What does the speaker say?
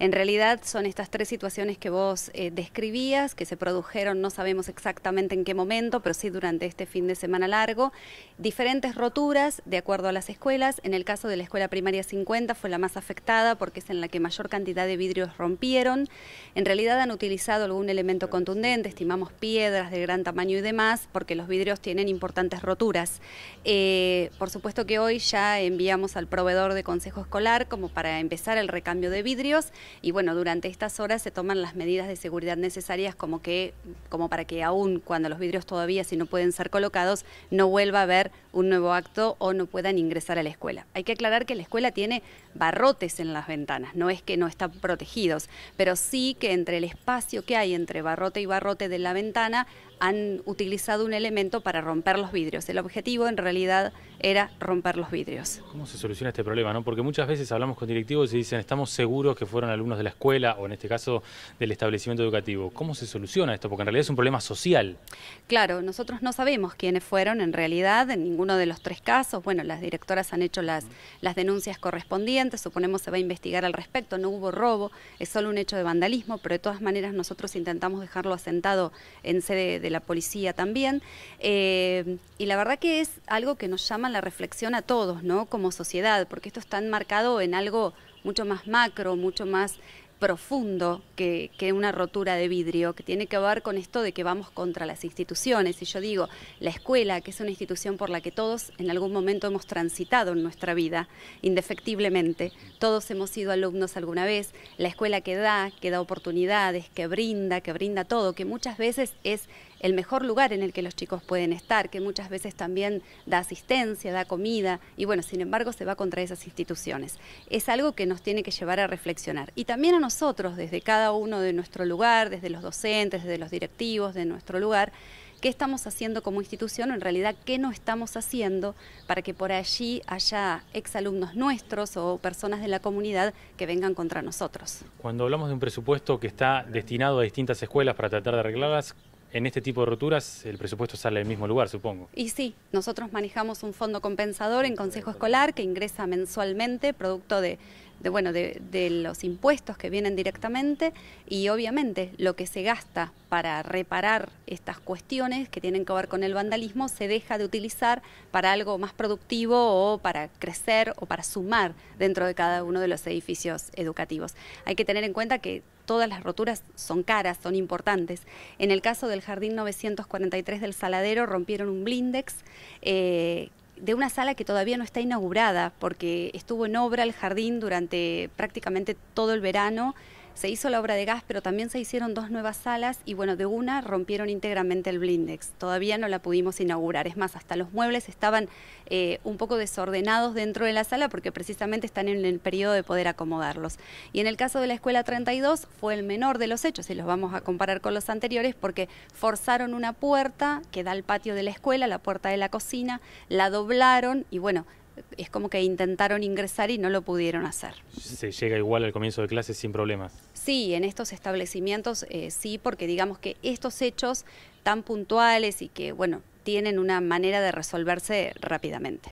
En realidad son estas tres situaciones que vos eh, describías, que se produjeron, no sabemos exactamente en qué momento, pero sí durante este fin de semana largo, diferentes roturas de acuerdo a las escuelas. En el caso de la escuela primaria 50 fue la más afectada porque es en la que mayor cantidad de vidrios rompieron. En realidad han utilizado algún elemento contundente, estimamos piedras de gran tamaño y demás, porque los vidrios tienen importantes roturas. Eh, por supuesto que hoy ya enviamos al proveedor de consejo escolar como para empezar el recambio de vidrios y bueno, durante estas horas se toman las medidas de seguridad necesarias como que como para que aún cuando los vidrios todavía si no pueden ser colocados no vuelva a haber un nuevo acto o no puedan ingresar a la escuela. Hay que aclarar que la escuela tiene barrotes en las ventanas, no es que no están protegidos, pero sí que entre el espacio que hay entre barrote y barrote de la ventana han utilizado un elemento para romper los vidrios. El objetivo en realidad era romper los vidrios. ¿Cómo se soluciona este problema? No? Porque muchas veces hablamos con directivos y dicen estamos seguros que fueron al alumnos de la escuela o en este caso del establecimiento educativo. ¿Cómo se soluciona esto? Porque en realidad es un problema social. Claro, nosotros no sabemos quiénes fueron en realidad en ninguno de los tres casos. Bueno, las directoras han hecho las, las denuncias correspondientes, suponemos se va a investigar al respecto, no hubo robo, es solo un hecho de vandalismo, pero de todas maneras nosotros intentamos dejarlo asentado en sede de la policía también. Eh, y la verdad que es algo que nos llama la reflexión a todos, ¿no? Como sociedad, porque esto está enmarcado en algo mucho más macro, mucho más profundo que, una rotura de vidrio, que tiene que ver con esto de que vamos contra las instituciones. Y yo digo, la escuela, que es una institución por la que todos en algún momento hemos transitado en nuestra vida, indefectiblemente, todos hemos sido alumnos alguna vez, la escuela que da, que da oportunidades, que brinda, que brinda todo, que muchas veces es el mejor lugar en el que los chicos pueden estar, que muchas veces también da asistencia, da comida, y bueno, sin embargo se va contra esas instituciones. Es algo que nos tiene que llevar a reflexionar. Y también a nosotros, desde cada uno de nuestro lugar, desde los docentes, desde los directivos de nuestro lugar, qué estamos haciendo como institución, en realidad qué no estamos haciendo para que por allí haya exalumnos nuestros o personas de la comunidad que vengan contra nosotros. Cuando hablamos de un presupuesto que está destinado a distintas escuelas para tratar de arreglarlas, en este tipo de roturas el presupuesto sale del mismo lugar, supongo. Y sí, nosotros manejamos un fondo compensador en Consejo Escolar que ingresa mensualmente, producto de de, bueno, de, los impuestos que vienen directamente y obviamente lo que se gasta para reparar estas cuestiones que tienen que ver con el vandalismo se deja de utilizar para algo más productivo o para crecer o para sumar dentro de cada uno de los edificios educativos. Hay que tener en cuenta que todas las roturas son caras, son importantes. En el caso del Jardín 943 del Saladero rompieron un blindex eh, de una sala que todavía no está inaugurada porque estuvo en obra el jardín durante prácticamente todo el verano se hizo la obra de gas, pero también se hicieron dos nuevas salas y bueno, de una rompieron íntegramente el blindex. Todavía no la pudimos inaugurar. Es más, hasta los muebles estaban eh, un poco desordenados dentro de la sala porque precisamente están en el periodo de poder acomodarlos. Y en el caso de la Escuela 32 fue el menor de los hechos, y los vamos a comparar con los anteriores, porque forzaron una puerta que da al patio de la escuela, la puerta de la cocina, la doblaron y bueno, es como que intentaron ingresar y no lo pudieron hacer. ¿Se llega igual al comienzo de clases sin problemas? Sí, en estos establecimientos eh, sí, porque digamos que estos hechos tan puntuales y que, bueno, tienen una manera de resolverse rápidamente.